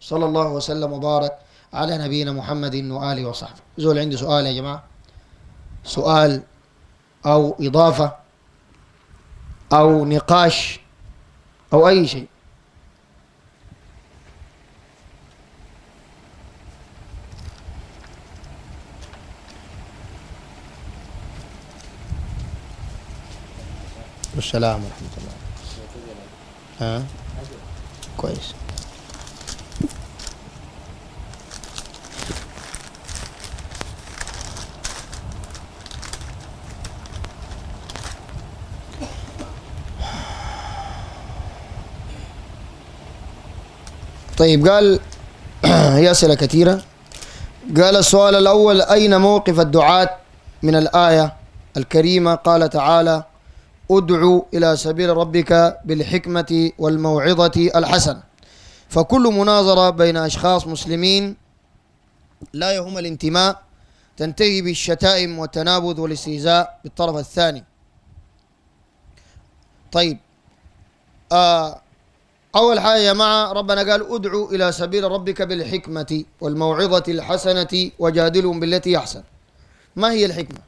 صلى الله وسلم وبارك على نبينا محمد وآله وصحبه زول عندي سؤال يا جماعة سؤال أو إضافة أو نقاش أو أي شيء السلام ورحمة الله ها كويس طيب قال هي أسئلة كثيرة قال السؤال الأول أين موقف الدعاة من الآية الكريمة قال تعالى ادعو إلى سبيل ربك بالحكمة والموعظة الحسنة فكل مناظرة بين أشخاص مسلمين لا يهم الانتماء تنتهي بالشتائم والتنابذ والاستهزاء بالطرف الثاني طيب آه أول حاجة يا جماعة ربنا قال ادعو إلى سبيل ربك بالحكمة والموعظة الحسنة وجادلهم بالتي أحسن ما هي الحكمة؟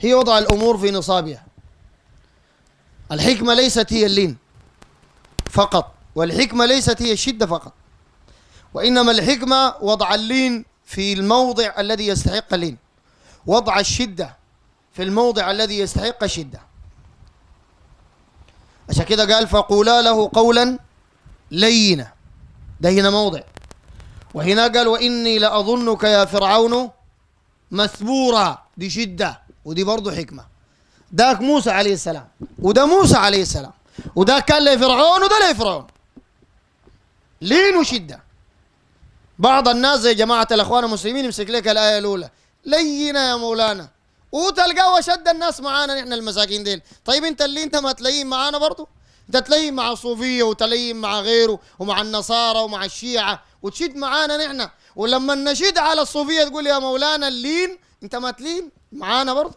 هي وضع الأمور في نصابها الحكمة ليست هي اللين فقط والحكمة ليست هي الشدة فقط وإنما الحكمة وضع اللين في الموضع الذي يستحق اللين وضع الشدة في الموضع الذي يستحق الشدة عشان كده قال فقولا له قولا لينا ده هنا موضع وهنا قال وإني لأظنك يا فرعون مثبورا دي شدة ودي برضه حكمة داك موسى عليه السلام وده موسى عليه السلام وده كان لفرعون وده لفرعون لين وشدة بعض الناس زي جماعة الأخوان المسلمين يمسك لك الآية الأولى لينا يا مولانا وتلقاه وشد الناس معانا نحن المساكين ديل طيب انت اللي انت ما تلين معانا برضه انت تلين مع الصوفيه وتلين مع غيره ومع النصارى ومع الشيعه وتشد معانا نحن ولما نشد على الصوفيه تقول يا مولانا اللين انت ما تلين معانا برضه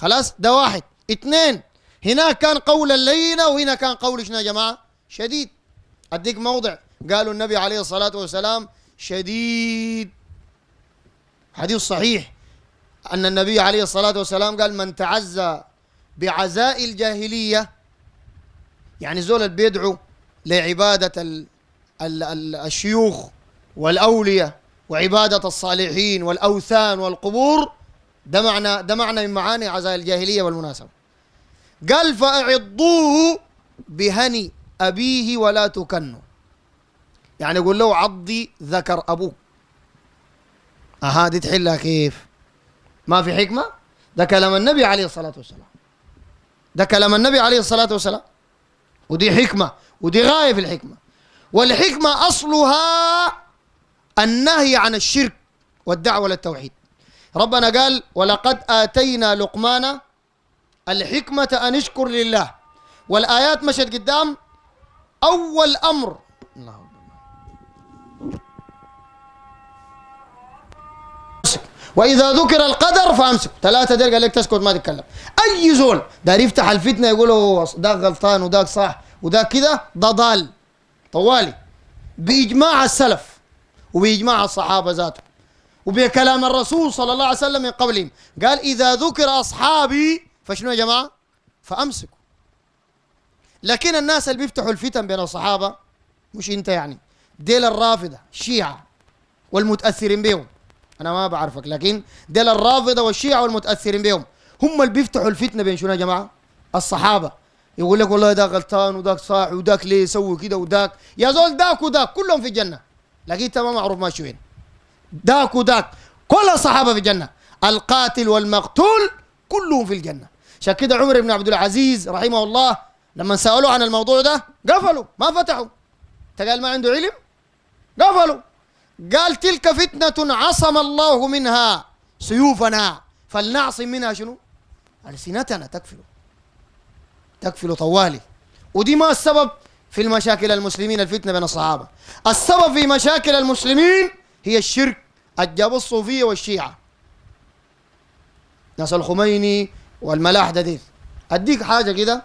خلاص ده واحد اثنين هناك كان قولا لينا وهنا كان قول شنو يا جماعه شديد اديك موضع قالوا النبي عليه الصلاه والسلام شديد حديث صحيح ان النبي عليه الصلاه والسلام قال من تعزى بعزاء الجاهليه يعني زول بيدعو لعباده ال ال ال الشيوخ والاولياء وعباده الصالحين والاوثان والقبور ده معنى ده معنى من معاني عزاء الجاهلية بالمناسبة قال فأعضوه بهني أبيه ولا تكنوا يعني يقول له عضي ذكر أبوك أها دي تحلها كيف ما في حكمة ده كلام النبي عليه الصلاة والسلام ده كلام النبي عليه الصلاة والسلام ودي حكمة ودي غاية في الحكمة والحكمة أصلها النهي عن الشرك والدعوة للتوحيد ربنا قال ولقد آتينا لقمان الحكمة أن اشكر لله والآيات مشت قدام أول أمر وإذا ذكر القدر فأمسك ثلاثة دقائق قال لك تسكت ما تتكلم أي زول ده يفتح الفتنة يقول ده غلطان وده صح وده كده ده ضال طوالي بإجماع السلف وبإجماع الصحابة ذاته وبكلام الرسول صلى الله عليه وسلم من قبلهم قال إذا ذكر أصحابي فشنو يا جماعة فأمسكوا لكن الناس اللي بيفتحوا الفتن بين الصحابة مش أنت يعني ديل الرافضة الشيعة والمتأثرين بهم أنا ما بعرفك لكن ديل الرافضة والشيعة والمتأثرين بهم هم اللي بيفتحوا الفتنة بين شنو يا جماعة الصحابة يقول لك والله ده غلطان وذاك صاحي وذاك ليه يسوي كده وذاك يا زول ذاك وذاك كلهم في الجنة لكن أنت ما معروف ماشي وين ذاك وذاك كل الصحابة في الجنة القاتل والمقتول كلهم في الجنة عشان كده عمر بن عبد العزيز رحمه الله لما سألوه عن الموضوع ده قفلوا ما فتحوا قال ما عنده علم قفلوا قال تلك فتنة عصم الله منها سيوفنا فلنعصم منها شنو ألسنتنا تكفلوا تكفلوا طوالي ودي ما السبب في المشاكل المسلمين الفتنة بين الصحابة السبب في مشاكل المسلمين هي الشرك الجاب الصوفية والشيعة ناس الخميني والملاحدة دي أديك حاجة كده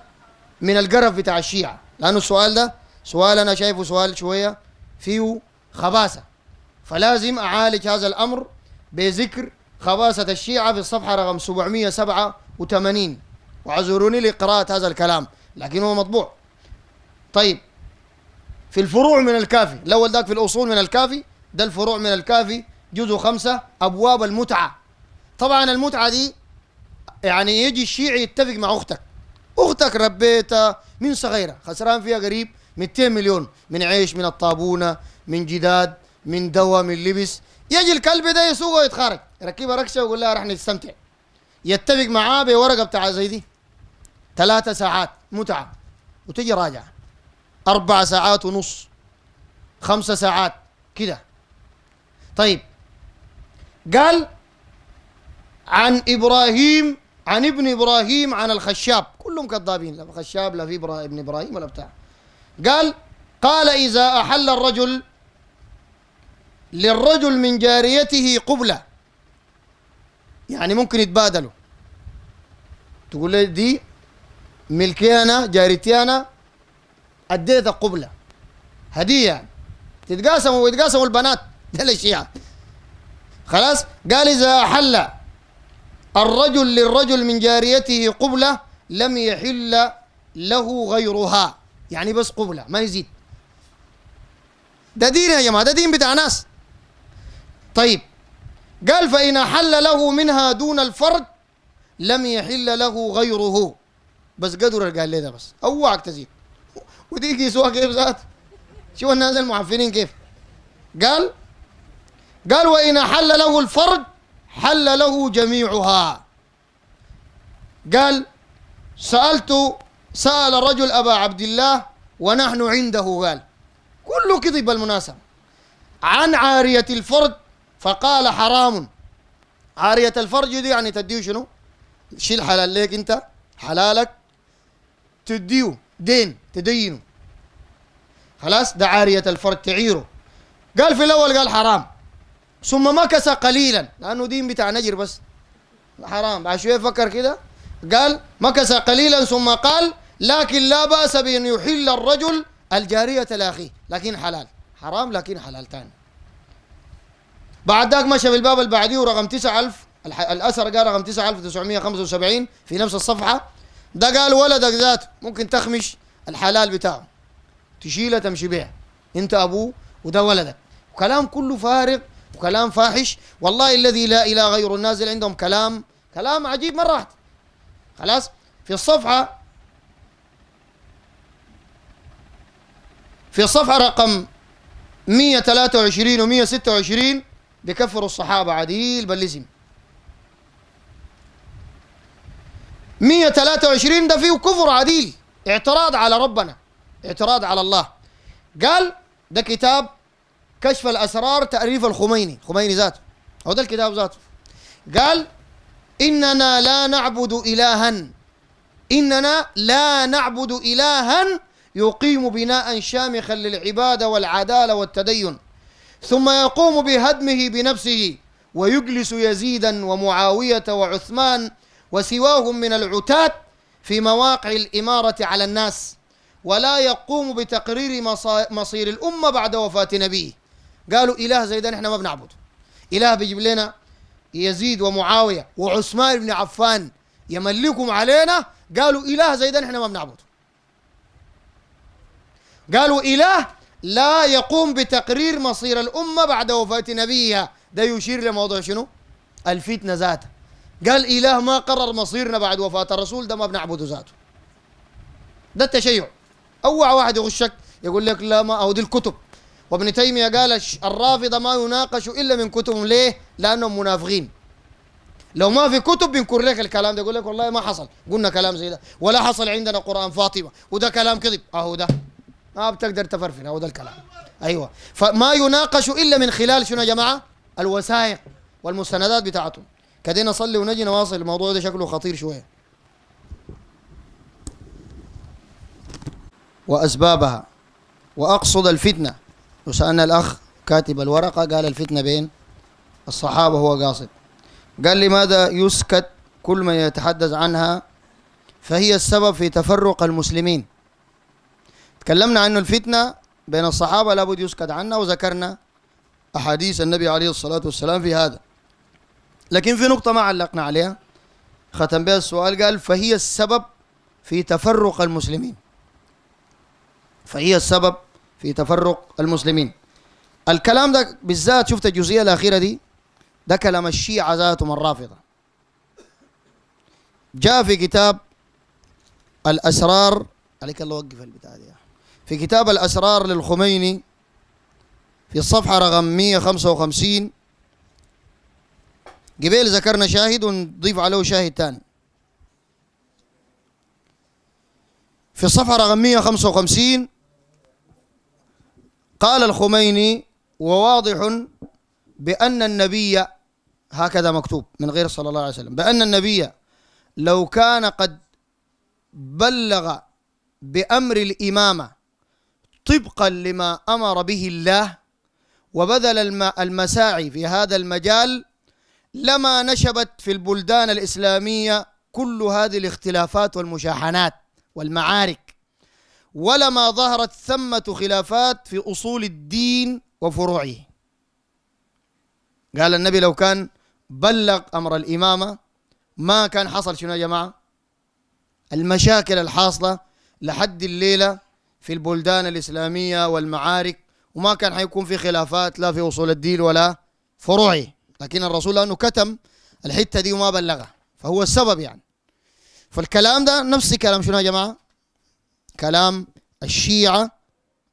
من القرف بتاع الشيعة لأنه السؤال ده سؤال أنا شايفه سؤال شوية فيه خباثة فلازم أعالج هذا الأمر بذكر خباثة الشيعة في الصفحة رقم 787 واعذروني لقراءة هذا الكلام لكن هو مطبوع طيب في الفروع من الكافي الأول ذاك في الأصول من الكافي ده الفروع من الكافي جزء خمسة أبواب المتعة طبعا المتعة دي يعني يجي الشيعي يتفق مع أختك أختك ربيتها من صغيرة خسران فيها قريب 200 مليون من عيش من الطابونة من جداد من دواء من لبس يجي الكلب ده يسوق ويتخارج يركبها ركشة ويقول لها رح نستمتع يتفق معاه بورقة بتاع زي دي ثلاثة ساعات متعة وتجي راجعة أربع ساعات ونص خمسة ساعات كده طيب قال عن إبراهيم عن ابن إبراهيم عن الخشاب كلهم كذابين لا خشاب لا في ابن إبراهيم ولا بتاع قال قال إذا أحل الرجل للرجل من جاريته قبلة يعني ممكن يتبادلوا تقول لي دي ملكي أنا جاريتي أنا أديتها قبلة هدية يعني تتقاسموا ويتقاسموا البنات ده الشيعة خلاص قال إذا حل الرجل للرجل من جاريته قبلة لم يحل له غيرها يعني بس قبلة ما يزيد ده دين يا جماعة ده دين بتاع ناس طيب قال فإن حل له منها دون الفرد لم يحل له غيره بس قدر قال لي ده بس اوعك تزيد ودي يقيسوها كيف ذات شوف الناس المعفنين كيف قال قال وإن حل له الفرج حل له جميعها قال سألت سأل الرجل أبا عبد الله ونحن عنده قال كله كذب بالمناسبة عن عارية الفرج فقال حرام عارية الفرج دي يعني تديه شنو؟ شيل حلال ليك انت حلالك تديه دين تدينه خلاص ده عارية الفرج تعيره قال في الأول قال حرام ثم مكث قليلا لأنه دين بتاع نجر بس حرام بعد شوية فكر كده قال مكث قليلا ثم قال لكن لا بأس بأن يحل الرجل الجارية لأخيه لكن حلال حرام لكن حلال ثاني بعد ذاك مشى في الباب اللي ورقم 9000 الأثر قال رقم 9975 في نفس الصفحة ده قال ولدك ذاته ممكن تخمش الحلال بتاعه تشيله تمشي بيه انت ابوه وده ولدك وكلام كله فارغ وكلام فاحش والله الذي لا إله غيره النازل عندهم كلام كلام عجيب مرة واحدة خلاص في الصفحة في الصفحة رقم 123 و 126 بكفروا الصحابة عديل بلزم 123 ده فيه كفر عديل اعتراض على ربنا اعتراض على الله قال ده كتاب كشف الأسرار تأليف الخميني خميني ذاته هو ده الكتاب ذاته قال إننا لا نعبد إلها إننا لا نعبد إلها يقيم بناء شامخا للعبادة والعدالة والتدين ثم يقوم بهدمه بنفسه ويجلس يزيدا ومعاوية وعثمان وسواهم من العتاة في مواقع الإمارة على الناس ولا يقوم بتقرير مصير الأمة بعد وفاة نبيه قالوا إله زي ده نحن ما بنعبده إله بيجيب لنا يزيد ومعاوية وعثمان بن عفان يملكهم علينا قالوا إله زي ده نحن ما بنعبده قالوا إله لا يقوم بتقرير مصير الأمة بعد وفاة نبيها ده يشير لموضوع شنو الفتنة ذاته قال إله ما قرر مصيرنا بعد وفاة الرسول ده ما بنعبده ذاته ده التشيع أوعى واحد يغشك يقول لك لا ما أو دي الكتب وابن تيمية قال الرافضة ما يناقش إلا من كتبهم ليه؟ لأنهم منافقين لو ما في كتب بينكر لك الكلام ده يقول لك والله ما حصل قلنا كلام زي ده ولا حصل عندنا قرآن فاطمة وده كلام كذب أهو ده ما بتقدر تفرفن أهو ده الكلام أيوه فما يناقش إلا من خلال شنو يا جماعة؟ الوثائق والمستندات بتاعتهم كده نصلي ونجي نواصل الموضوع ده شكله خطير شوية وأسبابها وأقصد الفتنة وسألنا الأخ كاتب الورقة قال الفتنة بين الصحابة هو قاصد قال لماذا يسكت كل من يتحدث عنها فهي السبب في تفرق المسلمين تكلمنا أن الفتنة بين الصحابة لابد يسكت عنها وذكرنا أحاديث النبي عليه الصلاة والسلام في هذا لكن في نقطة ما علقنا عليها ختم بها السؤال قال فهي السبب في تفرق المسلمين فهي السبب في تفرق المسلمين الكلام ده بالذات شفت الجزئيه الاخيره دي ده كلام الشيعه ذاتهم الرافضه جاء في كتاب الاسرار عليك الله وقف البتاع دي في كتاب الاسرار للخميني في الصفحه رقم 155 قبيل ذكرنا شاهد ونضيف عليه شاهد ثاني في الصفحه رقم 155 قال الخميني وواضح بأن النبي هكذا مكتوب من غير صلى الله عليه وسلم بأن النبي لو كان قد بلغ بأمر الإمامة طبقا لما أمر به الله وبذل المساعي في هذا المجال لما نشبت في البلدان الإسلامية كل هذه الاختلافات والمشاحنات والمعارك ولما ظهرت ثمة خلافات في أصول الدين وفروعه قال النبي لو كان بلغ أمر الإمامة ما كان حصل شنو يا جماعة المشاكل الحاصلة لحد الليلة في البلدان الإسلامية والمعارك وما كان حيكون في خلافات لا في أصول الدين ولا فروعه لكن الرسول لأنه كتم الحتة دي وما بلغها فهو السبب يعني فالكلام ده نفس كلام شنو يا جماعة كلام الشيعة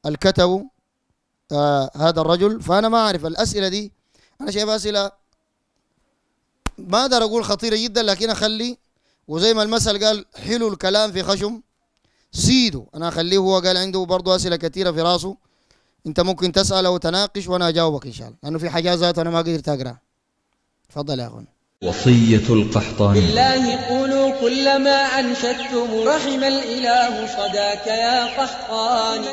الكتبوا آه هذا الرجل فأنا ما أعرف الأسئلة دي أنا شايف أسئلة ما أقدر أقول خطيرة جدا لكن أخلي وزي ما المثل قال حلو الكلام في خشم سيده أنا أخليه هو قال عنده برضه أسئلة كثيرة في راسه أنت ممكن تسأل أو تناقش وأنا أجاوبك إن شاء الله لأنه في حاجات ذات أنا ما قدرت أقرأ تفضل يا أخونا وصية القحطاني بالله قولوا كلما أنشدتم رحم الإله صداك يا قحطان